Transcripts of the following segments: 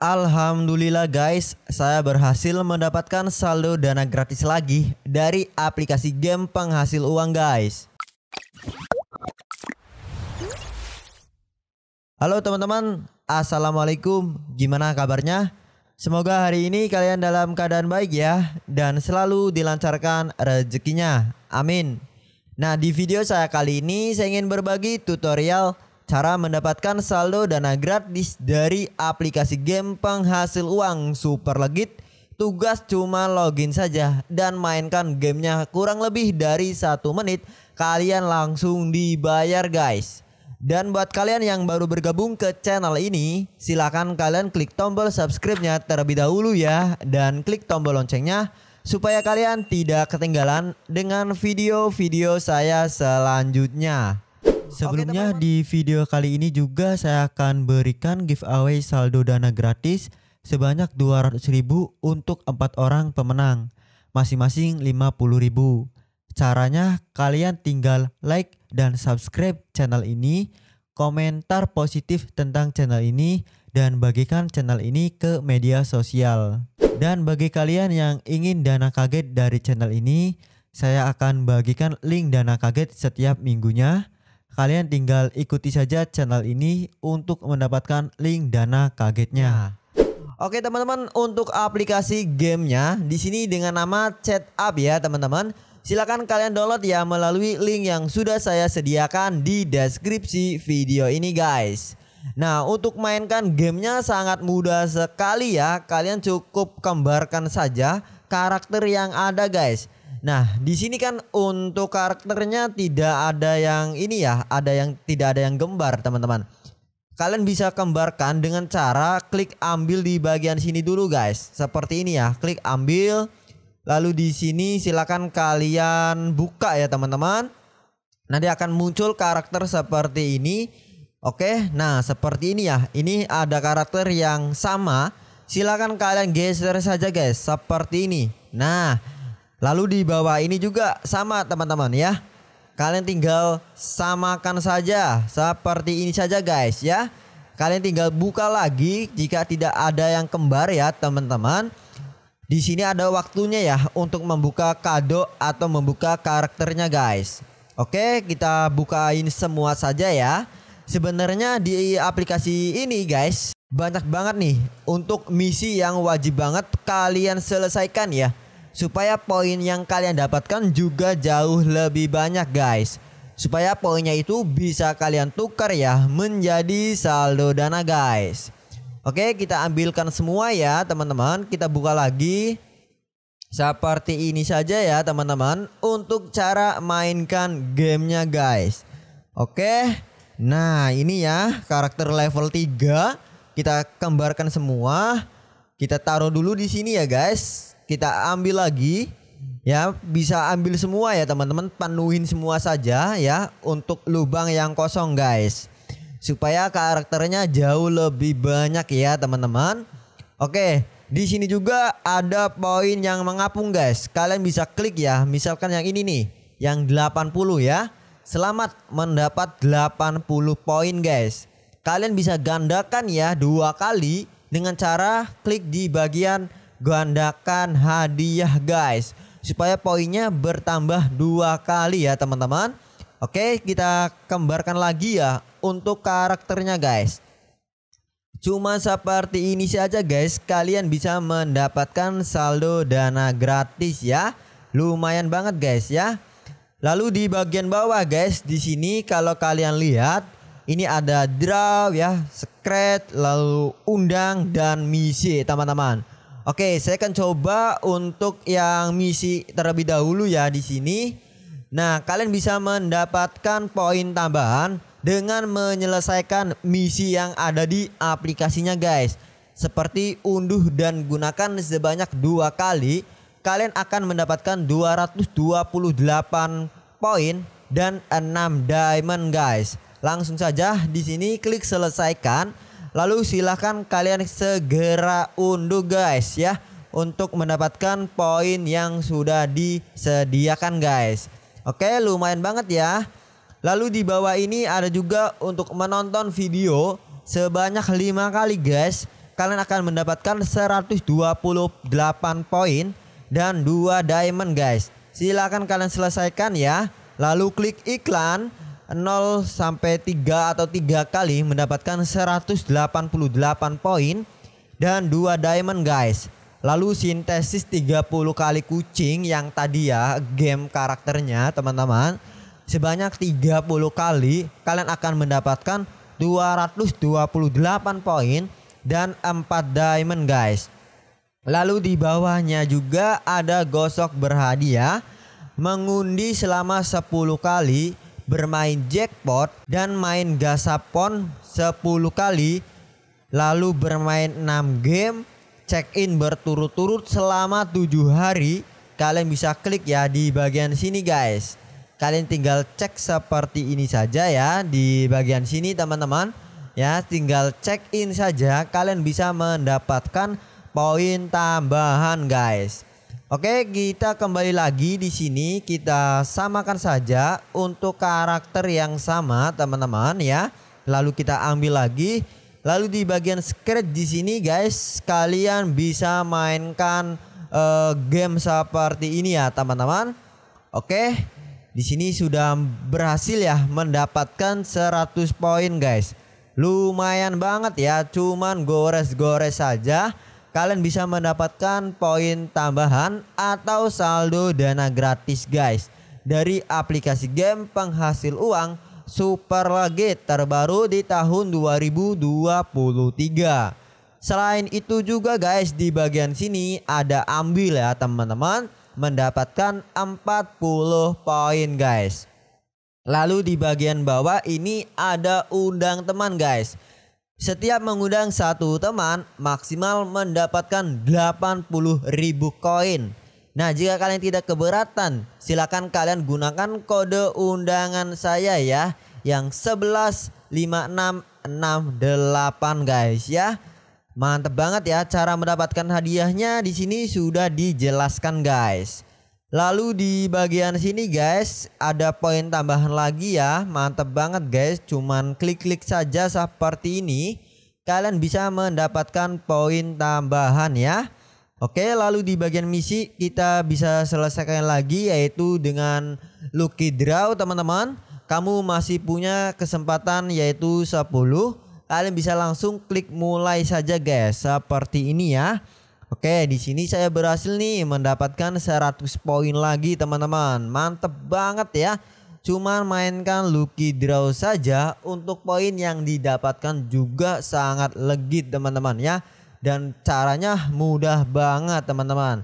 Alhamdulillah guys, saya berhasil mendapatkan saldo dana gratis lagi dari aplikasi game penghasil uang guys. Halo teman-teman, Assalamualaikum, gimana kabarnya? Semoga hari ini kalian dalam keadaan baik ya dan selalu dilancarkan rezekinya, amin. Nah di video saya kali ini saya ingin berbagi tutorial Cara mendapatkan saldo dana gratis dari aplikasi game penghasil uang Super Legit Tugas cuma login saja dan mainkan gamenya kurang lebih dari satu menit Kalian langsung dibayar guys dan buat kalian yang baru bergabung ke channel ini, silahkan kalian klik tombol subscribe-nya terlebih dahulu ya dan klik tombol loncengnya supaya kalian tidak ketinggalan dengan video-video saya selanjutnya. Sebelumnya okay, di video kali ini juga saya akan berikan giveaway saldo dana gratis sebanyak 200.000 untuk empat orang pemenang, masing-masing 50.000. Caranya kalian tinggal like dan subscribe channel ini, komentar positif tentang channel ini dan bagikan channel ini ke media sosial. Dan bagi kalian yang ingin dana kaget dari channel ini, saya akan bagikan link dana kaget setiap minggunya kalian tinggal ikuti saja channel ini untuk mendapatkan link dana kagetnya. Ya. Oke teman-teman, untuk aplikasi gamenya di sini dengan nama Chat Up ya teman-teman. Silahkan kalian download ya melalui link yang sudah saya sediakan di deskripsi video ini guys. Nah untuk mainkan gamenya sangat mudah sekali ya. Kalian cukup kembarkan saja karakter yang ada guys. Nah, di sini kan untuk karakternya tidak ada yang ini ya, ada yang tidak ada yang gembar, teman-teman. Kalian bisa kembarkan dengan cara klik ambil di bagian sini dulu, guys. Seperti ini ya, klik ambil. Lalu di sini silakan kalian buka ya, teman-teman. Nanti akan muncul karakter seperti ini. Oke, nah seperti ini ya. Ini ada karakter yang sama. Silakan kalian geser saja, guys, seperti ini. Nah, Lalu di bawah ini juga sama teman-teman ya. Kalian tinggal samakan saja seperti ini saja guys ya. Kalian tinggal buka lagi jika tidak ada yang kembar ya teman-teman. Di sini ada waktunya ya untuk membuka kado atau membuka karakternya guys. Oke, kita bukain semua saja ya. Sebenarnya di aplikasi ini guys banyak banget nih untuk misi yang wajib banget kalian selesaikan ya supaya poin yang kalian dapatkan juga jauh lebih banyak guys supaya poinnya itu bisa kalian tukar ya menjadi saldo dana guys Oke kita ambilkan semua ya teman-teman kita buka lagi seperti ini saja ya teman-teman untuk cara mainkan gamenya guys Oke nah ini ya karakter level 3 kita kembarkan semua kita taruh dulu di sini ya guys kita ambil lagi ya bisa ambil semua ya teman-teman penuhin semua saja ya untuk lubang yang kosong guys supaya karakternya jauh lebih banyak ya teman-teman oke di sini juga ada poin yang mengapung guys kalian bisa klik ya misalkan yang ini nih yang 80 ya selamat mendapat 80 poin guys kalian bisa gandakan ya dua kali dengan cara klik di bagian gandakan hadiah guys supaya poinnya bertambah dua kali ya teman-teman. Oke, kita kembarkan lagi ya untuk karakternya guys. Cuma seperti ini saja guys, kalian bisa mendapatkan saldo dana gratis ya. Lumayan banget guys ya. Lalu di bagian bawah guys, di sini kalau kalian lihat ini ada draw ya, secret, lalu undang dan misi teman-teman. Oke, saya akan coba untuk yang misi terlebih dahulu ya di sini. Nah, kalian bisa mendapatkan poin tambahan dengan menyelesaikan misi yang ada di aplikasinya guys. Seperti unduh dan gunakan sebanyak dua kali, kalian akan mendapatkan 228 poin dan 6 diamond guys. Langsung saja di sini klik selesaikan. Lalu silahkan kalian segera unduh guys ya untuk mendapatkan poin yang sudah disediakan guys. Oke, lumayan banget ya. Lalu di bawah ini ada juga untuk menonton video sebanyak 5 kali guys. Kalian akan mendapatkan 128 poin dan 2 diamond guys. Silahkan kalian selesaikan ya. Lalu klik iklan 0 sampai 3 atau 3 kali mendapatkan 188 poin dan 2 diamond guys. Lalu sintesis 30 kali kucing yang tadi ya game karakternya teman-teman sebanyak 30 kali kalian akan mendapatkan 228 poin dan 4 diamond guys. Lalu di bawahnya juga ada gosok berhadiah mengundi selama 10 kali bermain jackpot dan main gasapon 10 kali, lalu bermain 6 game, check in berturut-turut selama 7 hari, kalian bisa klik ya di bagian sini guys. Kalian tinggal cek seperti ini saja ya di bagian sini teman-teman. Ya, tinggal check in saja kalian bisa mendapatkan poin tambahan guys. Oke, kita kembali lagi di sini. Kita samakan saja untuk karakter yang sama, teman-teman ya. Lalu kita ambil lagi. Lalu di bagian scratch di sini, guys, kalian bisa mainkan uh, game seperti ini ya, teman-teman. Oke. Di sini sudah berhasil ya mendapatkan 100 poin, guys. Lumayan banget ya, cuman gores-gores saja. -gores kalian bisa mendapatkan poin tambahan atau saldo dana gratis guys dari aplikasi game penghasil uang Super Legit terbaru di tahun 2023. Selain itu juga guys di bagian sini ada ambil ya teman-teman mendapatkan 40 poin guys. Lalu di bagian bawah ini ada undang teman guys setiap mengundang satu teman maksimal mendapatkan 80 ribu koin. Nah jika kalian tidak keberatan silakan kalian gunakan kode undangan saya ya yang 115668 guys ya. Mantep banget ya cara mendapatkan hadiahnya di sini sudah dijelaskan guys. Lalu di bagian sini guys ada poin tambahan lagi ya mantep banget guys cuman klik-klik saja seperti ini kalian bisa mendapatkan poin tambahan ya Oke lalu di bagian misi kita bisa selesaikan lagi yaitu dengan lucky draw teman-teman Kamu masih punya kesempatan yaitu 10 Kalian bisa langsung klik mulai saja guys seperti ini ya Oke, di sini saya berhasil nih mendapatkan 100 poin lagi teman-teman. Mantep banget ya. Cuma mainkan Lucky Draw saja untuk poin yang didapatkan juga sangat legit teman-teman ya. Dan caranya mudah banget teman-teman.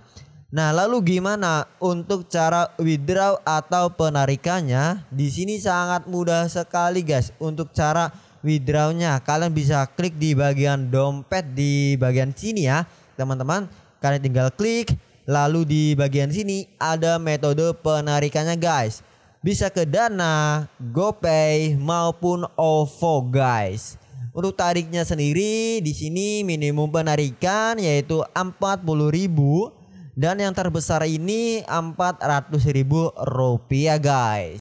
Nah, lalu gimana untuk cara withdraw atau penarikannya? Di sini sangat mudah sekali, guys. Untuk cara withdrawnya, kalian bisa klik di bagian dompet di bagian sini ya teman-teman kalian tinggal klik lalu di bagian sini ada metode penarikannya guys bisa ke Dana, GoPay maupun OVO guys. Untuk tariknya sendiri di sini minimum penarikan yaitu 40.000 dan yang terbesar ini 400.000 rupiah guys.